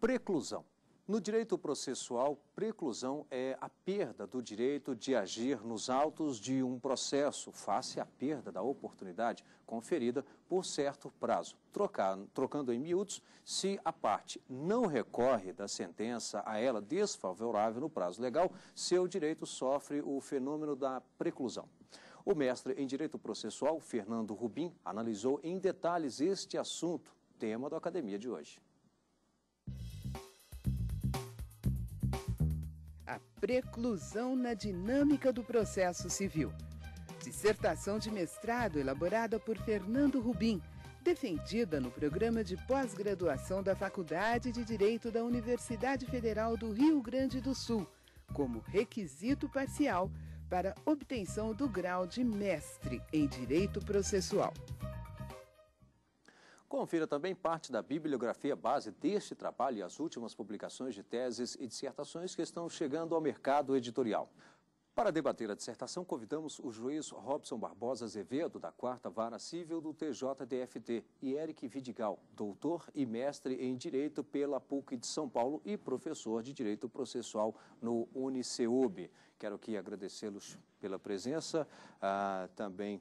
Preclusão. No direito processual, preclusão é a perda do direito de agir nos autos de um processo, face à perda da oportunidade conferida por certo prazo. Trocar, trocando em miúdos, se a parte não recorre da sentença a ela desfavorável no prazo legal, seu direito sofre o fenômeno da preclusão. O mestre em direito processual, Fernando Rubim, analisou em detalhes este assunto, tema da academia de hoje. Preclusão na Dinâmica do Processo Civil. Dissertação de mestrado elaborada por Fernando Rubim, defendida no programa de pós-graduação da Faculdade de Direito da Universidade Federal do Rio Grande do Sul, como requisito parcial para obtenção do grau de mestre em Direito Processual. Confira também parte da bibliografia base deste trabalho e as últimas publicações de teses e dissertações que estão chegando ao mercado editorial. Para debater a dissertação, convidamos o juiz Robson Barbosa Azevedo, da 4 Vara Civil do TJDFT, e Eric Vidigal, doutor e mestre em Direito pela PUC de São Paulo e professor de Direito Processual no Uniceub. Quero aqui agradecê-los pela presença, ah, também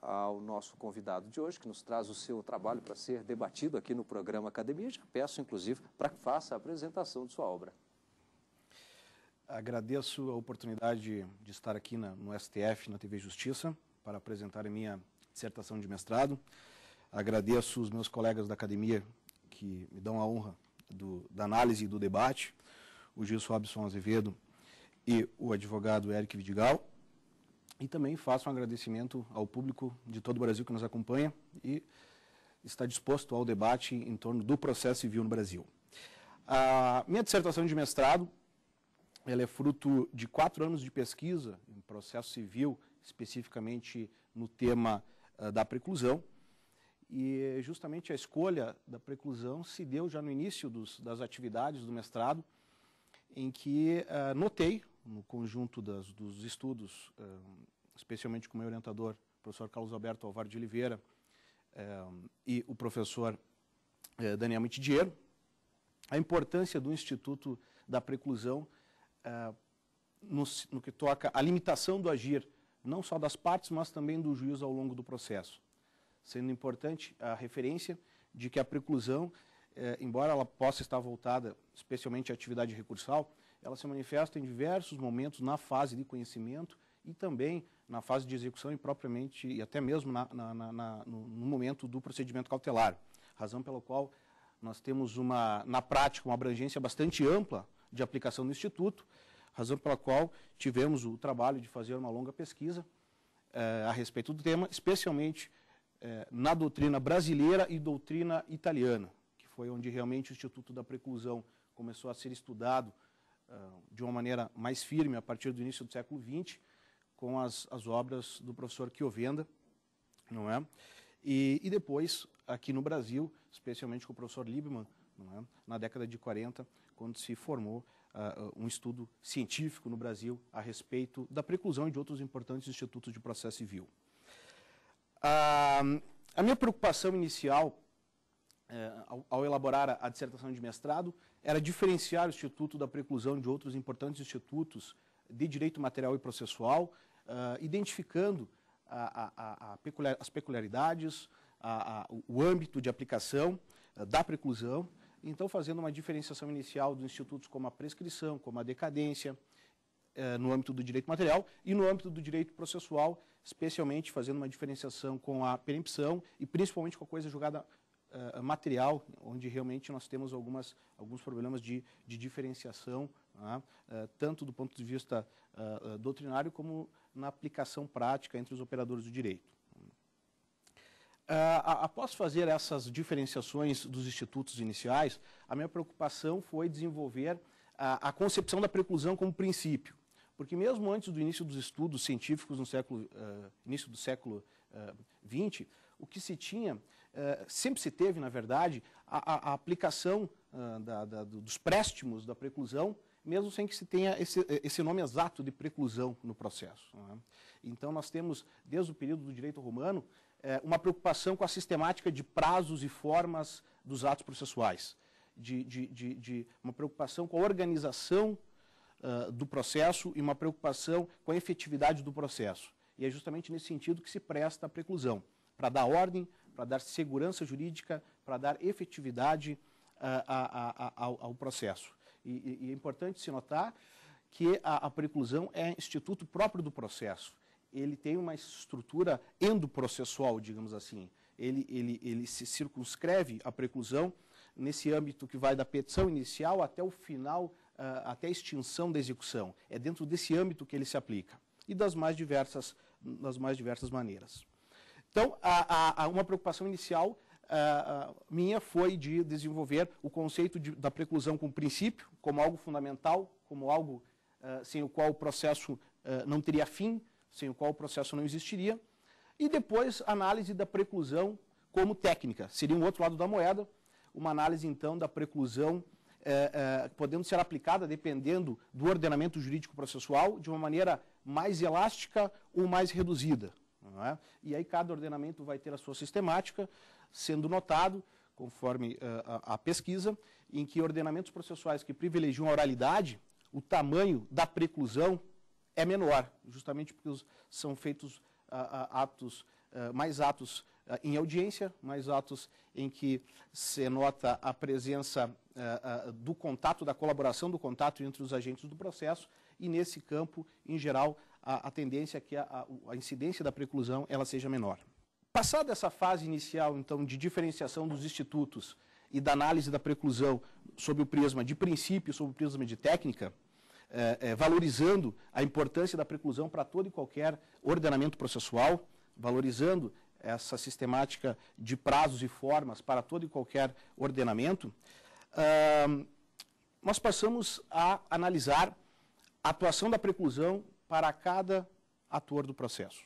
ao nosso convidado de hoje, que nos traz o seu trabalho para ser debatido aqui no programa Academia. Já peço, inclusive, para que faça a apresentação de sua obra. Agradeço a oportunidade de estar aqui na, no STF, na TV Justiça, para apresentar a minha dissertação de mestrado. Agradeço os meus colegas da academia que me dão a honra do, da análise e do debate, o Gilson Robson Azevedo e o advogado Eric Vidigal. E também faço um agradecimento ao público de todo o Brasil que nos acompanha e está disposto ao debate em torno do processo civil no Brasil. A minha dissertação de mestrado ela é fruto de quatro anos de pesquisa em processo civil, especificamente no tema uh, da preclusão. E justamente a escolha da preclusão se deu já no início dos, das atividades do mestrado, em que uh, notei no conjunto das, dos estudos, eh, especialmente com o meu orientador, o professor Carlos Alberto Alvar de Oliveira, eh, e o professor eh, Daniel Mitidiero, a importância do Instituto da Preclusão no, no que toca à limitação do agir, não só das partes, mas também do juiz ao longo do processo. Sendo importante a referência de que a preclusão, embora ela possa estar voltada especialmente à atividade recursal, ela se manifesta em diversos momentos na fase de conhecimento e também na fase de execução e propriamente, e até mesmo na, na, na, no, momento do procedimento cautelar. Razão pela qual nós temos, uma, na prática, uma abrangência bastante ampla de aplicação no Instituto, razão pela qual tivemos o trabalho de fazer uma longa pesquisa eh, a respeito do tema, especialmente eh, na doutrina brasileira e doutrina italiana, que foi onde realmente o Instituto da Preclusão começou a ser estudado ah, de uma maneira mais firme a partir do início do século XX, com as, as obras do professor Chiovenda, não é? E, e, depois, aqui no Brasil, especialmente com o professor Liebman, é? na década de 40, quando se formou uh, um estudo científico no Brasil a respeito da preclusão e de outros importantes institutos de processo civil. Uh, a minha preocupação inicial, eh, ao, ao, elaborar a, a dissertação de mestrado, era diferenciar o Instituto da Preclusão de outros importantes institutos de direito material e processual, uh, identificando ah, a, a, a peculiar, as peculiaridades, o âmbito de aplicação uh, da preclusão, então fazendo uma diferenciação inicial dos institutos como a prescrição, como a decadência, eh, no âmbito do direito material e no âmbito do direito processual, especialmente fazendo uma diferenciação com a perempção e principalmente com a coisa julgada uh, material, onde realmente nós temos algumas, alguns problemas de, de diferenciação, uh, tanto do ponto de vista uh, doutrinário como na aplicação prática entre os operadores do direito. após fazer essas diferenciações dos institutos iniciais, a minha preocupação foi desenvolver a, a concepção da preclusão como princípio. Porque mesmo antes do início dos estudos científicos no século, início do século XX, o que se tinha eh, sempre se teve, na verdade, a, a aplicação ah, da, da, dos préstimos da preclusão, mesmo sem que se tenha esse, eh, esse nome exato de preclusão no processo. Né? Então, nós temos, desde o período do direito romano, eh, uma preocupação com a sistemática de prazos e formas dos atos processuais, de, de, de, de uma preocupação com a organização uh, do processo e uma preocupação com a efetividade do processo. E é justamente nesse sentido que se presta a preclusão, para dar ordem para dar segurança jurídica, para dar efetividade ah, a, a, a, ao, processo. E, e, é importante se notar que a, a preclusão é instituto próprio do processo. Ele tem uma estrutura endoprocessual, digamos assim. Ele, ele, ele se circunscreve a preclusão nesse âmbito que vai da petição inicial até o final, ah, até a extinção da execução. É dentro desse âmbito que ele se aplica e das mais diversas, das mais diversas maneiras. Então, a, a, uma preocupação inicial a, minha foi de desenvolver o conceito de, da preclusão como princípio, como algo fundamental, como algo ah, sem o qual o processo ah, não teria fim, sem o qual o processo não existiria. E depois, análise da preclusão como técnica. Seria um outro lado da moeda, uma análise, então, da preclusão eh, eh, podendo ser aplicada, dependendo do ordenamento jurídico processual, de uma maneira mais elástica ou mais reduzida. Não é? E aí cada ordenamento vai ter a sua sistemática, sendo notado, conforme a, eh, a, a pesquisa, em que ordenamentos processuais que privilegiam a oralidade, o tamanho da preclusão é menor, justamente porque são feitos atos, eh, mais atos eh, em audiência, mais atos em que se nota a presença do contato, da colaboração do contato entre os agentes do processo, e nesse campo, em geral, a, a tendência é que a, a, incidência da preclusão ela seja menor. Passada essa fase inicial, então, de diferenciação dos institutos e da análise da preclusão sob o prisma de princípio, sob o prisma de técnica, é, é, valorizando a importância da preclusão para todo e qualquer ordenamento processual, valorizando essa sistemática de prazos e formas para todo e qualquer ordenamento, ah, nós passamos a analisar a atuação da preclusão para cada ator do processo.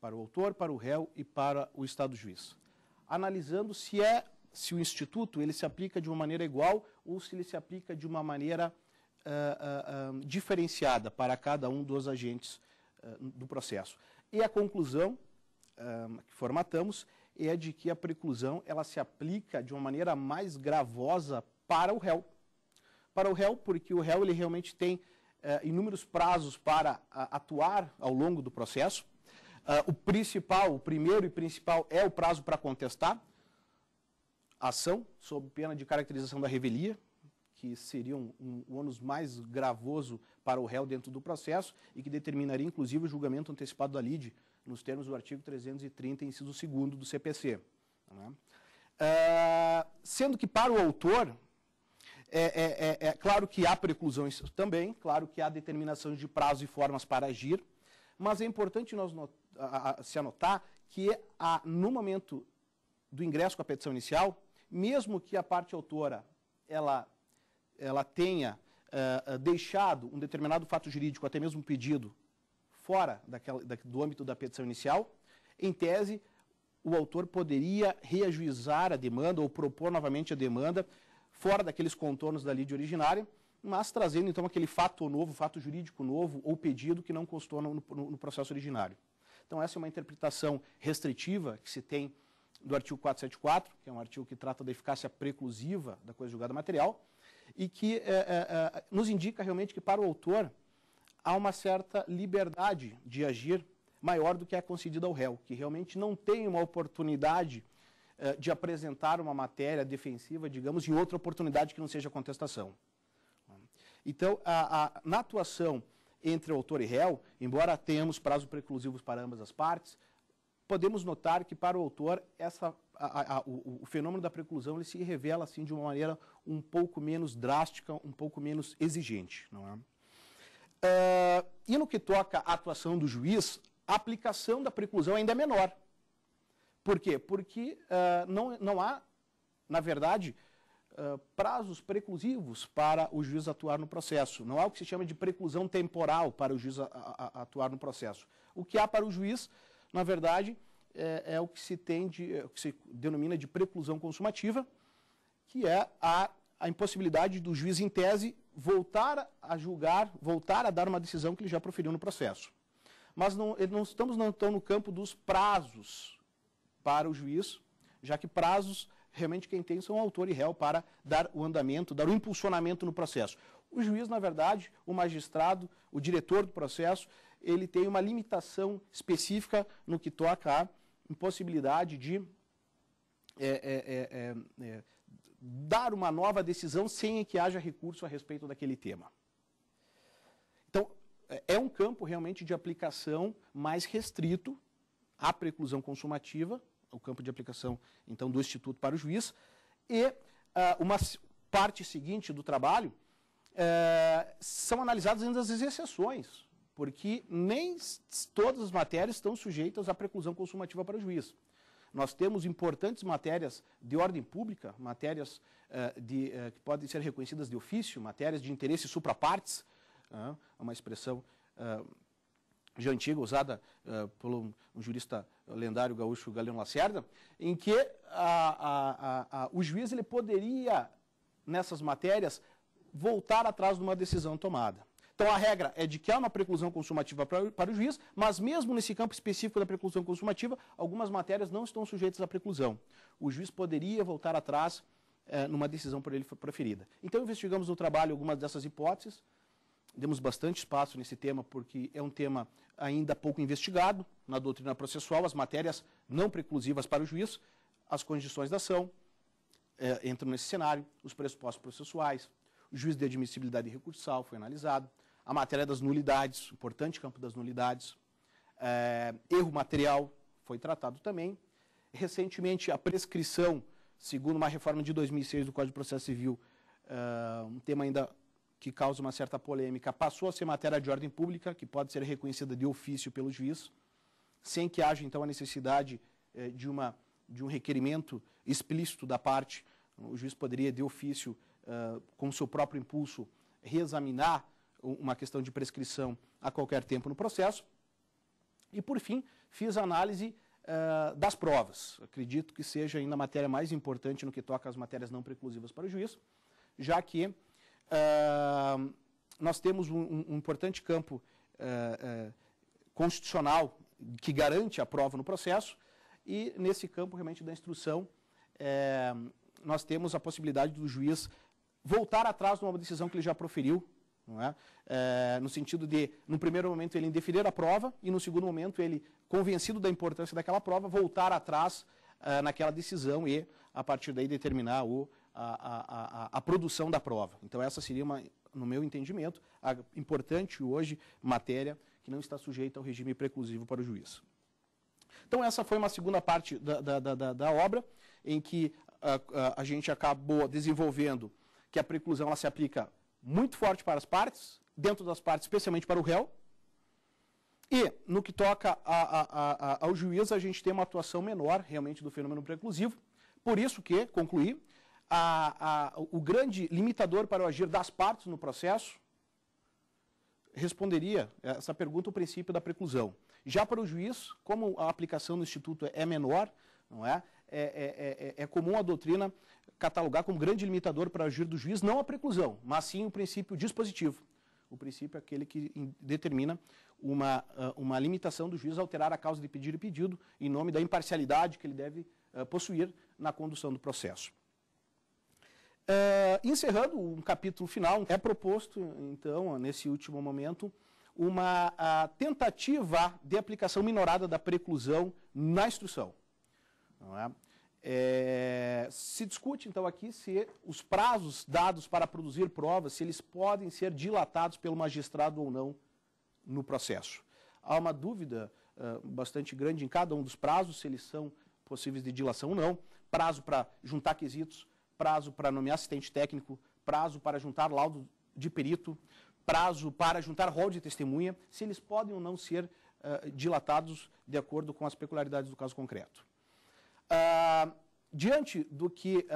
Para o autor, para o réu e para o Estado-juiz. Analisando se é se o instituto ele se aplica de uma maneira igual ou se ele se aplica de uma maneira uh, uh, uh, diferenciada para cada um dos agentes do processo. E a conclusão que formatamos é de que a preclusão ela se aplica de uma maneira mais gravosa para o réu. Para o réu, porque o réu ele realmente tem eh, inúmeros prazos para atuar ao longo do processo. Eh, o principal, o primeiro e principal é o prazo para contestar a ação sob pena de caracterização da revelia, que seria um, um, ônus mais gravoso para o réu dentro do processo e que determinaria, inclusive, o julgamento antecipado da lide, nos termos do artigo 330, inciso 2 do CPC. Né? Uh, sendo que, para o autor, é, é, é, é, claro que há preclusões também, claro que há determinação de prazo e formas para agir, mas é importante nós not, a, a, se anotar que a, no momento do ingresso com a petição inicial, mesmo que a parte autora ela, ela tenha uh, deixado um determinado fato jurídico, até mesmo pedido, fora daquela, da, do âmbito da petição inicial, em tese, o autor poderia reajuizar a demanda ou propor novamente a demanda fora daqueles contornos da lide originária, mas trazendo então aquele fato novo, fato jurídico novo ou pedido que não constou no, no, no processo originário. Então essa é uma interpretação restritiva que se tem do artigo 474, que é um artigo que trata da eficácia preclusiva da coisa julgada material, e que é, é, nos indica realmente que para o autor há uma certa liberdade de agir maior do que é concedida ao réu, que realmente não tem uma oportunidade eh, de apresentar uma matéria defensiva, digamos, em outra oportunidade que não seja contestação. Então, a, a, na atuação entre autor e réu, embora tenhamos prazos preclusivos para ambas as partes, podemos notar que para o autor essa, a, o, o, fenômeno da preclusão ele se revela assim de uma maneira um pouco menos drástica, um pouco menos exigente. Não é? Uh, e no que toca à atuação do juiz, a aplicação da preclusão ainda é menor. Por quê? Porque uh, não, não há, na verdade, uh, prazos preclusivos para o juiz atuar no processo. Não há o que se chama de preclusão temporal para o juiz a, a, a atuar no processo. O que há para o juiz, na verdade, é, é o que se tem de, é, que se denomina de preclusão consumativa, que é a, a impossibilidade do juiz em tese voltar a julgar, voltar a dar uma decisão que ele já proferiu no processo. Mas não, não estamos não, então, no campo dos prazos para o juiz, já que prazos realmente quem tem são autor e réu para dar o andamento, dar o impulsionamento no processo. O juiz, na verdade, o magistrado, o diretor do processo, ele tem uma limitação específica no que toca à impossibilidade de é, é, é, é, é dar uma nova decisão sem que haja recurso a respeito daquele tema. Então, é, é um campo realmente de aplicação mais restrito à preclusão consumativa, o campo de aplicação então do Instituto para o juiz. E uh, uma parte seguinte do trabalho uh, são analisadas ainda as exceções, porque nem todas as matérias estão sujeitas à preclusão consumativa para o juiz. Nós temos importantes matérias de ordem pública, matérias uh, de, eh, que podem ser reconhecidas de ofício, matérias de interesse supra partes, ah, é uma expressão ah, já antiga, usada uh, por um, jurista lendário gaúcho, Galeno Lacerda, em que a, a, a, o juiz ele poderia, nessas matérias, voltar atrás de uma decisão tomada. Então, a regra é de que há uma preclusão consumativa para, para o juiz, mas mesmo nesse campo específico da preclusão consumativa, algumas matérias não estão sujeitas à preclusão. O juiz poderia voltar atrás eh, numa decisão por ele proferida. Então, investigamos no trabalho algumas dessas hipóteses, demos bastante espaço nesse tema porque é um tema ainda pouco investigado na doutrina processual, as matérias não preclusivas para o juiz, as condições da ação é, entram nesse cenário, os pressupostos processuais, o juiz de admissibilidade recursal foi analisado, a matéria das nulidades, importante campo das nulidades, é, erro material foi tratado também. Recentemente, a prescrição, segundo uma reforma de 2006 do Código de Processo Civil, é, um tema ainda que causa uma certa polêmica, passou a ser matéria de ordem pública, que pode ser reconhecida de ofício pelo juiz, sem que haja então a necessidade eh, de, uma, de um requerimento explícito da parte. O juiz poderia, de ofício, eh, com seu próprio impulso, reexaminar uma questão de prescrição a qualquer tempo no processo. E, por fim, fiz a análise eh, das provas. Acredito que seja ainda a matéria mais importante no que toca às matérias não preclusivas para o juiz, já que ah, nós temos um, um importante campo uh, uh, constitucional que garante a prova no processo e nesse campo realmente da instrução eh, nós temos a possibilidade do juiz voltar atrás de uma decisão que ele já proferiu, é? É, no sentido de, no primeiro momento, ele indeferir a prova e, no segundo momento, ele, convencido da importância daquela prova, voltar atrás naquela decisão e, a partir daí, determinar o a, a, a, a produção da prova. Então, essa seria, uma, no meu entendimento, a importante hoje matéria que não está sujeita ao regime preclusivo para o juiz. Então, essa foi uma segunda parte da, da, da, da obra, em que a, a, gente acabou desenvolvendo que a preclusão ela se aplica muito forte para as partes, dentro das partes, especialmente para o réu. E, no que toca a, a, ao juiz, a gente tem uma atuação menor, realmente, do fenômeno preclusivo. Por isso que, concluí, a, a, o grande limitador para o agir das partes no processo? Responderia essa pergunta o princípio da preclusão. Já para o juiz, como a aplicação do Instituto é menor, não é? É, é, é, é, é comum a doutrina catalogar como grande limitador para agir do juiz não a preclusão, mas sim o princípio dispositivo. O princípio é aquele que determina uma, ah, uma limitação do juiz a alterar a causa de pedido e pedido em nome da imparcialidade que ele deve ah, possuir na condução do processo. É, encerrando um capítulo final, é proposto, então, nesse último momento, uma tentativa de aplicação minorada da preclusão na instrução. É? É, se discute, então, aqui se os prazos dados para produzir provas, se eles podem ser dilatados pelo magistrado ou não no processo. Há uma dúvida uh, bastante grande em cada um dos prazos, se eles são possíveis de dilação ou não. Prazo para juntar quesitos, prazo para nomear assistente técnico, prazo para juntar laudo de perito, prazo para juntar rol de testemunha, se eles podem ou não ser uh, dilatados de acordo com as peculiaridades do caso concreto. Uh, diante do que,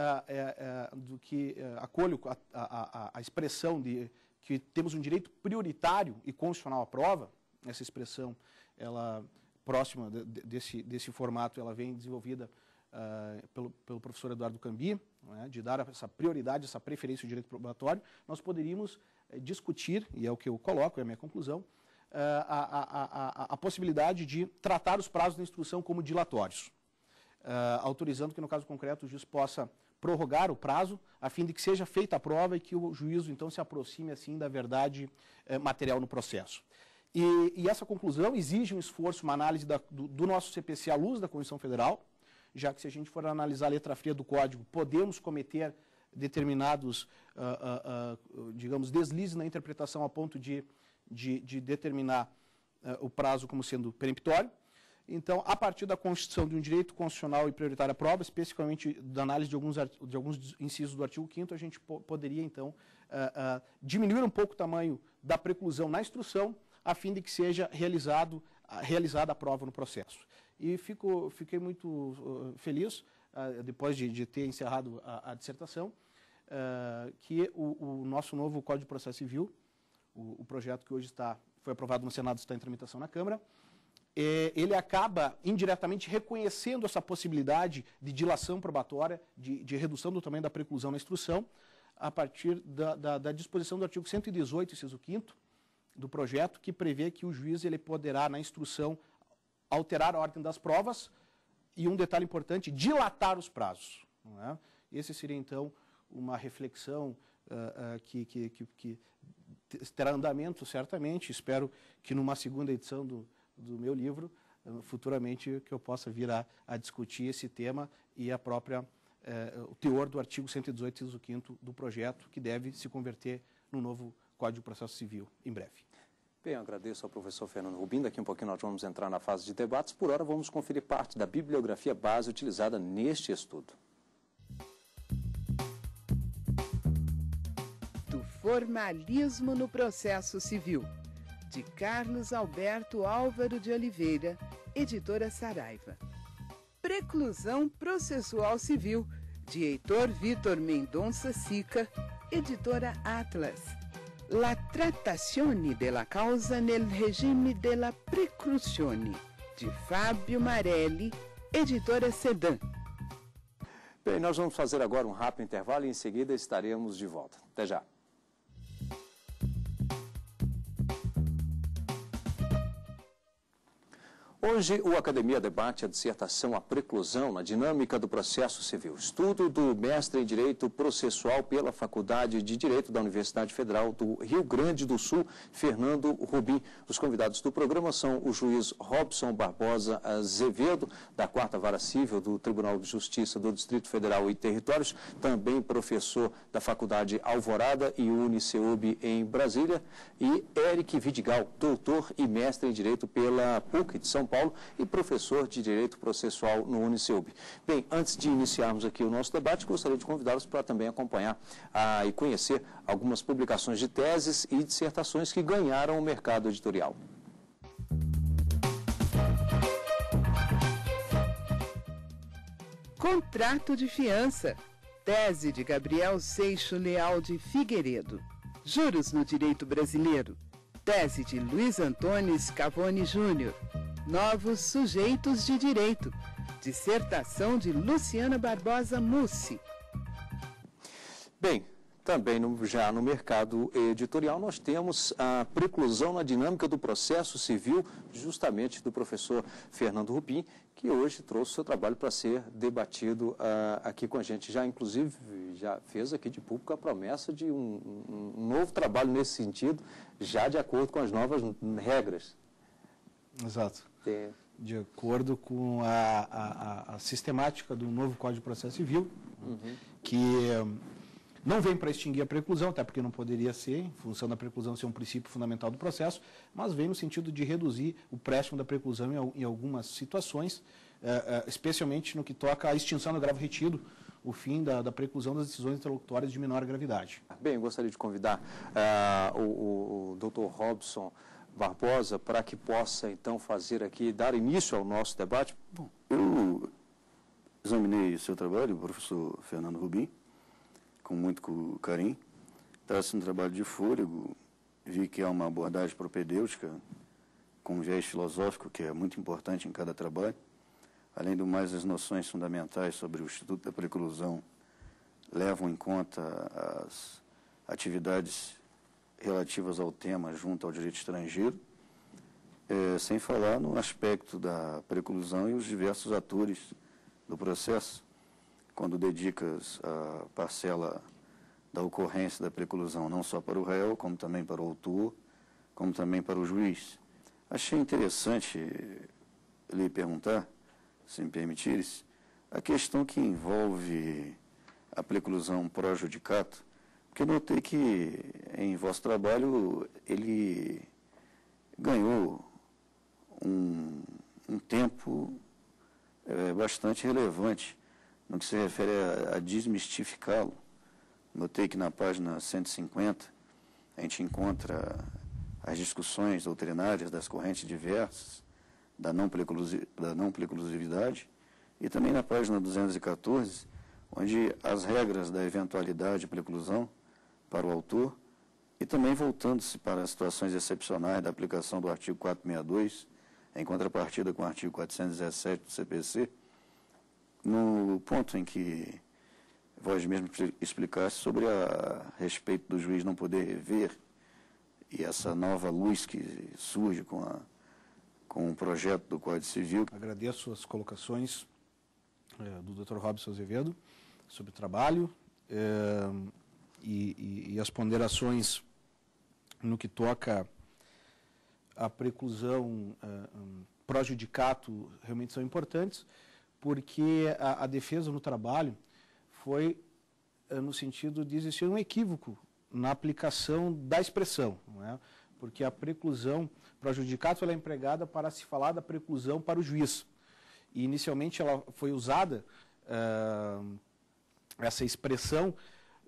uh, do que acolho a, a, a, expressão de que temos um direito prioritário e constitucional à prova, essa expressão, ela próxima de, desse, desse formato, ela vem desenvolvida uh, pelo, pelo professor Eduardo Cambi, né, de dar essa prioridade, essa preferência ao direito probatório, nós poderíamos uh, discutir, e é o que eu coloco, é a minha conclusão, ah, a, a, a, a, possibilidade de tratar os prazos da instrução como dilatórios, ah, autorizando que, no caso concreto, o juiz possa prorrogar o prazo, a fim de que seja feita a prova e que o juízo, então, se aproxime, assim, da verdade eh, material no processo. E, e, essa conclusão exige um esforço, uma análise da, do, do, nosso CPC à luz da Constituição Federal, já que se a gente for analisar a letra fria do código, podemos cometer determinados, ah, ah, ah, digamos, deslizes na interpretação a ponto de, de, de determinar o prazo como sendo peremptório. Então, a partir da constituição de um direito constitucional e prioritário à prova, especificamente da análise de alguns, de alguns incisos do artigo 5 a gente po poderia, então, uh, uh, diminuir um pouco o tamanho da preclusão na instrução, a fim de que seja realizado, uh, realizada a prova no processo e fico, fiquei muito ah, feliz, ah, depois de, de ter encerrado a, a dissertação, ah, que o, o, nosso novo Código de Processo Civil, o, o, projeto que hoje está, foi aprovado no Senado está em tramitação na Câmara, é, ele acaba indiretamente reconhecendo essa possibilidade de dilação probatória, de, de redução do tamanho da preclusão na instrução, a partir da, da, da, disposição do artigo 118, inciso 5 do projeto, que prevê que o juiz ele poderá, na instrução, alterar a ordem das provas e um detalhe importante, dilatar os prazos. Não é? Esse seria, então, uma reflexão uh, uh, que, que, que, que, terá andamento, certamente. Espero que numa segunda edição do, do meu livro, uh, futuramente, que eu possa vir a, a discutir esse tema e a própria eh, o teor do artigo 118, inciso 5 do projeto, que deve se converter no novo Código de Processo Civil, em breve. Bem, agradeço ao professor Fernando Rubim. Daqui um pouquinho nós vamos entrar na fase de debates. Por hora, vamos conferir parte da bibliografia base utilizada neste estudo. Do formalismo no processo civil, de Carlos Alberto Álvaro de Oliveira, editora Saraiva. Preclusão processual civil, de Heitor Vitor Mendonça Sica, editora Atlas la trattazione della causa nel regime della preclusione, de Fábio Marelli, editora Sedan. Bem, nós vamos fazer agora um rápido intervalo e em seguida estaremos de volta. Até já. Hoje, o Academia debate a dissertação A Preclusão na Dinâmica do Processo Civil, estudo do mestre em Direito Processual pela Faculdade de Direito da Universidade Federal do Rio Grande do Sul, Fernando Rubim. Os convidados do programa são o juiz Robson Barbosa Azevedo, da Quarta Vara Civil do Tribunal de Justiça do Distrito Federal e Territórios, também professor da Faculdade Alvorada e Uniceub em Brasília, e Eric Vidigal, doutor e mestre em Direito pela PUC de São Paulo. Paulo e professor de Direito Processual no Unicilb. Bem, antes de iniciarmos aqui o nosso debate, gostaria de convidá-los para também acompanhar ah, e conhecer algumas publicações de teses e dissertações que ganharam o mercado editorial. Contrato de fiança. Tese de Gabriel Seixo Leal de Figueiredo. Juros no direito brasileiro. Tese de Luiz Antônio Scavone Júnior. Novos Sujeitos de Direito. Dissertação de Luciana Barbosa Mussi. Bem, também no, já no mercado editorial nós temos a preclusão na dinâmica do processo civil, justamente do professor Fernando Rupim, que hoje trouxe seu trabalho para ser debatido uh, aqui com a gente. Já, inclusive, já fez aqui de público a promessa de um, um novo trabalho nesse sentido, já de acordo com as novas regras. Exato. De acordo com a, a, a, sistemática do novo Código de Processo Civil, uhum. que hum, não vem para extinguir a preclusão, até porque não poderia ser, em função da preclusão ser um princípio fundamental do processo, mas vem no sentido de reduzir o préstimo da preclusão em, algumas situações, eh, eh, especialmente no que toca à extinção do grau retido, o fim da, da, preclusão das decisões interlocutórias de menor gravidade. Bem, eu gostaria de convidar uh, o, o, o doutor Robson Barbosa para que possa então fazer aqui, dar início ao nosso debate? Bom, eu examinei seu trabalho, professor Fernando Rubim, com muito carinho. Trata-se um trabalho de fôlego, vi que há é uma abordagem propedêutica com um viés filosófico, que é muito importante em cada trabalho. Além do mais, as noções fundamentais sobre o Instituto da Preclusão levam em conta as atividades relativas ao tema junto ao direito estrangeiro, é, sem falar no aspecto da preclusão e os diversos atores do processo, quando dedicas a parcela da ocorrência da preclusão não só para o réu, como também para o autor, como também para o juiz. Achei interessante lhe perguntar, se me permitires, a questão que envolve a preclusão pró-judicato, porque notei que em vosso trabalho ele ganhou um, um tempo é, bastante relevante no que se refere a, a desmistificá-lo. Notei que na página 150 a gente encontra as discussões doutrinárias das correntes diversas, da não, da não preclusividade, e também na página 214, onde as regras da eventualidade e preclusão para o autor e também voltando-se para situações excepcionais da aplicação do artigo 462, em contrapartida com o artigo 417 do CPC, no ponto em que vós mesmo explicaste sobre a respeito do juiz não poder rever e essa nova luz que surge com, a, com o projeto do Código Civil. Agradeço as colocações é, do Dr. Robson Azevedo sobre o trabalho. É e, e, e as ponderações no que toca à preclusão, uh, ah, um, pró-judicato, realmente são importantes, porque a, a defesa no trabalho foi uh, no sentido de existir um equívoco na aplicação da expressão, é? porque a preclusão, o judicato ela é empregada para se falar da preclusão para o juiz. E inicialmente ela foi usada, uh, essa expressão,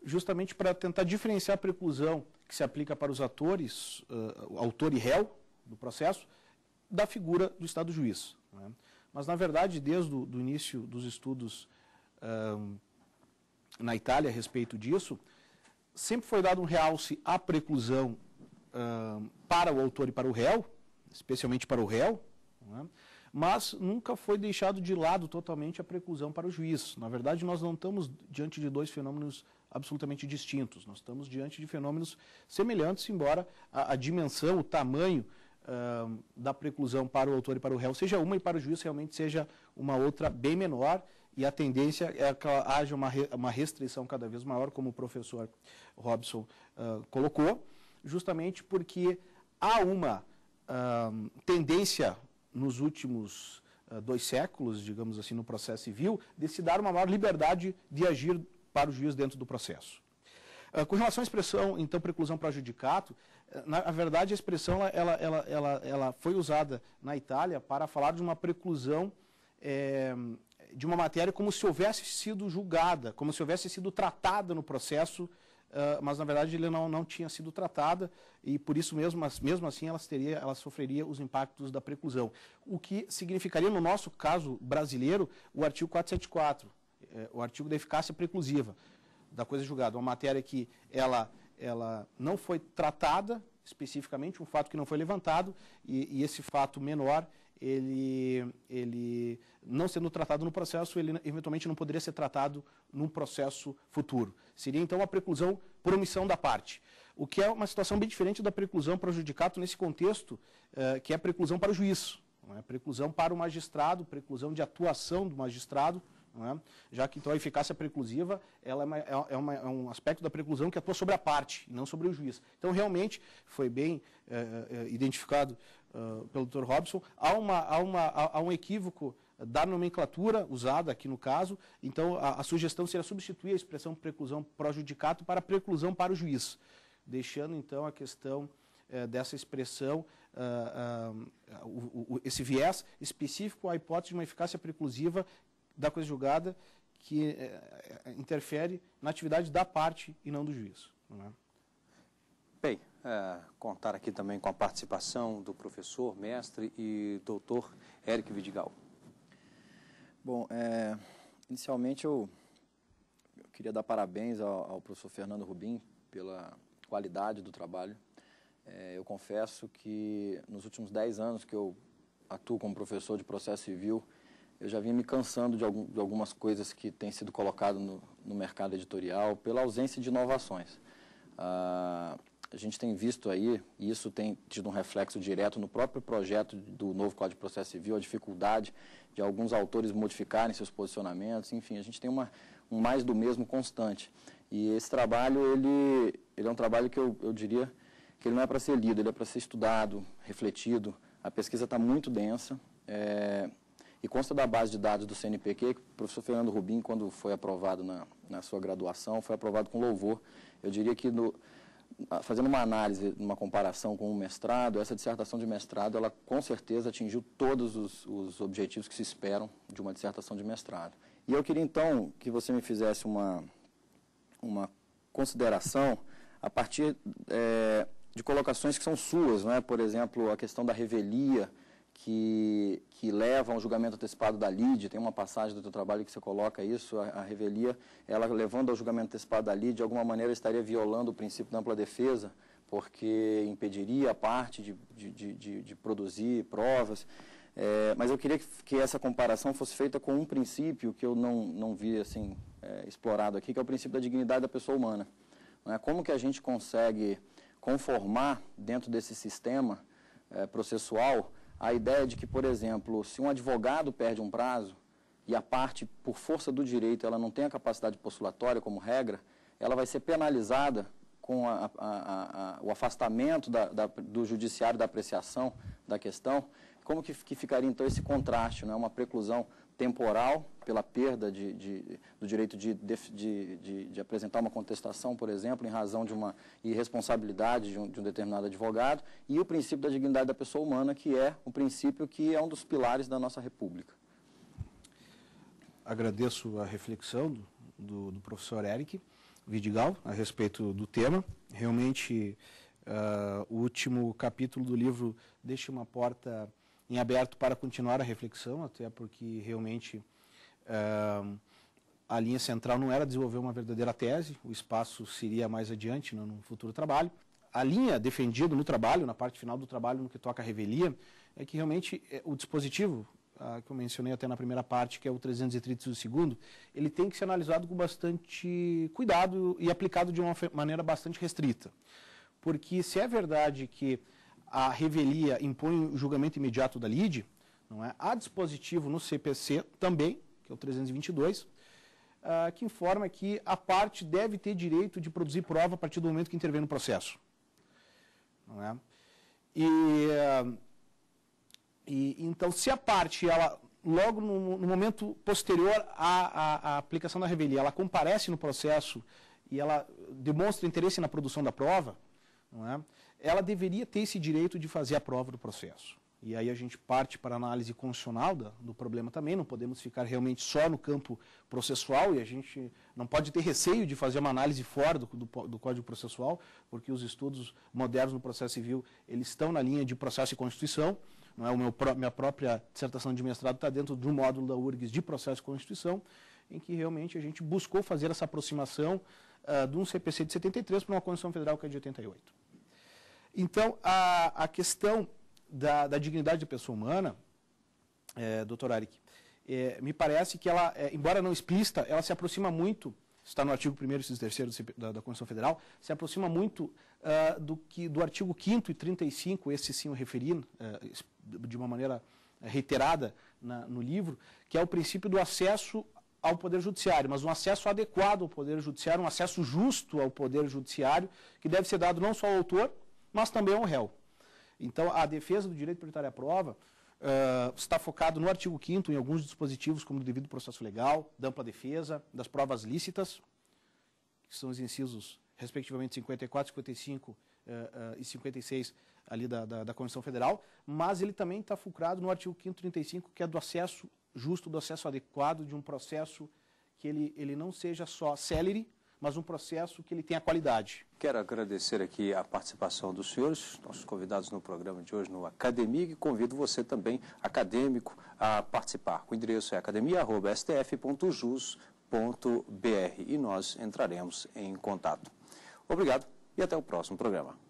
justamente para tentar diferenciar a preclusão que se aplica para os atores, uh, autor e réu do processo, da figura do Estado juiz. Né? Mas, na verdade, desde o do início dos estudos uh, na Itália a respeito disso, sempre foi dado um realce à preclusão uh, para o autor e para o réu, especialmente para o réu, né? mas nunca foi deixado de lado totalmente a preclusão para o juiz. Na verdade, nós não estamos diante de dois fenômenos absolutamente distintos. Nós estamos diante de fenômenos semelhantes, embora a, a dimensão, o tamanho uh, da preclusão para o autor e para o réu seja uma e para o juiz realmente seja uma outra bem menor e a tendência é que haja uma, re, uma restrição cada vez maior, como o professor Robson uh, colocou, justamente porque há uma uh, tendência nos últimos ah, dois séculos, digamos assim, no processo civil, de se dar uma maior liberdade de agir para o juiz dentro do processo. Ah, com relação à expressão, então, preclusão para judicato, eh, na verdade, a expressão ela, ela, ela, ela foi usada na Itália para falar de uma preclusão é, de uma matéria como se houvesse sido julgada, como se houvesse sido tratada no processo, ah, mas na verdade ele não, não tinha sido tratada e por isso mesmo, mesmo assim ela, teria, ela sofreria os impactos da preclusão. O que significaria, no nosso caso brasileiro, o artigo 474, é, o artigo da eficácia preclusiva da coisa julgada, uma matéria que ela, ela não foi tratada especificamente, um fato que não foi levantado, e, e esse fato menor, ele, ele não sendo tratado no processo, ele eventualmente não poderia ser tratado num processo futuro. Seria então a preclusão por omissão da parte. O que é uma situação bem diferente da preclusão para o judicato nesse contexto, eh, que é a preclusão para o juiz, não é? preclusão para o magistrado, preclusão de atuação do magistrado, é? Já que então a eficácia preclusiva ela é, uma, é, é, uma, é, um aspecto da preclusão que atua sobre a parte, não sobre o juiz. Então, realmente, foi bem eh, eh, identificado eh, pelo Dr. Robson, há, uma, há, uma, há, um equívoco da nomenclatura usada aqui no caso, então a, a sugestão seria substituir a expressão preclusão pro judicato para preclusão para o juiz, deixando então a questão dessa expressão, uh, uh, o, o, esse viés específico à hipótese de uma eficácia preclusiva da coisa julgada que é, interfere na atividade da parte e não do juiz. Não é? Bem, é, contar aqui também com a participação do professor, mestre e doutor Eric Vidigal. Bom, é, inicialmente eu, eu, queria dar parabéns ao, ao, professor Fernando Rubim pela qualidade do trabalho. É, eu confesso que nos últimos 10 anos que eu atuo como professor de processo civil, eu já vinha me cansando de, algum, de algumas coisas que têm sido colocadas no, no, mercado editorial pela ausência de inovações. Ah, a gente tem visto aí, e isso tem tido um reflexo direto no próprio projeto do novo Código de Processo Civil, a dificuldade de alguns autores modificarem seus posicionamentos, enfim, a gente tem uma, um mais do mesmo constante. E esse trabalho, ele, ele é um trabalho que eu, eu diria que ele não é para ser lido, ele é para ser estudado, refletido. A pesquisa está muito densa, é, e consta da base de dados do CNPq, que o professor Fernando Rubim, quando foi aprovado na, na sua graduação, foi aprovado com louvor. Eu diria que, no, fazendo uma análise, uma comparação com o mestrado, essa dissertação de mestrado, ela com certeza atingiu todos os, os objetivos que se esperam de uma dissertação de mestrado. E eu queria, então, que você me fizesse uma, uma consideração a partir é, de colocações que são suas, né por exemplo, a questão da revelia, que, que leva ao julgamento antecipado da LIDE, tem uma passagem do teu trabalho que você coloca isso, a, a revelia, ela levando ao julgamento antecipado da LIDE, de alguma maneira estaria violando o princípio da ampla defesa, porque impediria a parte de, de, de, de produzir provas. É, mas eu queria que, que, essa comparação fosse feita com um princípio que eu não, não vi assim, é, explorado aqui, que é o princípio da dignidade da pessoa humana. É? Como que a gente consegue conformar dentro desse sistema é, processual a ideia de que, por exemplo, se um advogado perde um prazo e a parte, por força do direito, ela não tem a capacidade postulatória como regra, ela vai ser penalizada com a, a, a, o afastamento da, da, do judiciário da apreciação da questão, como que, que, ficaria então esse contraste, né? uma preclusão temporal, pela perda de, de, do direito de, de, apresentar uma contestação, por exemplo, em razão de uma irresponsabilidade um, de um, determinado advogado, e o princípio da dignidade da pessoa humana, que é um princípio que é um dos pilares da nossa República. Agradeço a reflexão do, do, do professor Eric Vidigal a respeito do tema. Realmente, uh, o último capítulo do livro deixa uma porta em aberto para continuar a reflexão, até porque realmente uh, a linha central não era desenvolver uma verdadeira tese, o espaço seria mais adiante, no num futuro trabalho. A linha defendida no trabalho, na parte final do trabalho, no que toca a revelia, é que realmente é, o dispositivo ah, que eu mencionei até na primeira parte, que é o 330 do segundo, ele tem que ser analisado com bastante cuidado e aplicado de uma maneira bastante restrita. Porque se é verdade que a revelia impõe o julgamento imediato da lide, não é? há dispositivo no CPC também, que é o 322, uh, ah, que informa que a parte deve ter direito de produzir prova a partir do momento que intervém no processo. Não é? E, ah, e então, se a parte, ela, logo no, no momento posterior à, à, à aplicação da revelia, ela comparece no processo e ela demonstra interesse na produção da prova, não é? ela deveria ter esse direito de fazer a prova do processo. E aí a gente parte para a análise constitucional do problema também, não podemos ficar realmente só no campo processual e a gente não pode ter receio de fazer uma análise fora do, do, do Código Processual, porque os estudos modernos no processo civil, eles estão na linha de processo e Constituição, não é? O meu, minha própria dissertação de mestrado está dentro do módulo da URGS de processo e Constituição, em que realmente a gente buscou fazer essa aproximação uh, de um CPC de 73 para uma Constituição Federal que é de 88. Então, a, a questão da, da dignidade da pessoa humana, é, doutor Arik, é, me parece que ela, é, embora não explícita, ela se aproxima muito, está no artigo 1 e 3 da, da Constituição Federal, se aproxima muito uh, do, que, do artigo 5 e 35, esse sim eu referi uh, de uma maneira reiterada na, no livro, que é o princípio do acesso ao Poder Judiciário, mas um acesso adequado ao Poder Judiciário, um acesso justo ao Poder Judiciário, que deve ser dado não só ao autor, mas também é um réu. Então, a defesa do direito prioritário à prova uh, está focado no artigo 5 em alguns dispositivos, como o devido processo legal, da ampla defesa, das provas lícitas, que são os incisos, respectivamente, 54, 55 uh, uh, e 56 ali da, da, da Constituição Federal, mas ele também está fulcrado no artigo 535, que é do acesso justo, do acesso adequado de um processo que ele, ele não seja só célere, mas um processo que ele tenha qualidade. Quero agradecer aqui a participação dos senhores, nossos convidados no programa de hoje no Academia, e convido você também, acadêmico, a participar. O endereço é academia.stf.jus.br e nós entraremos em contato. Obrigado e até o próximo programa.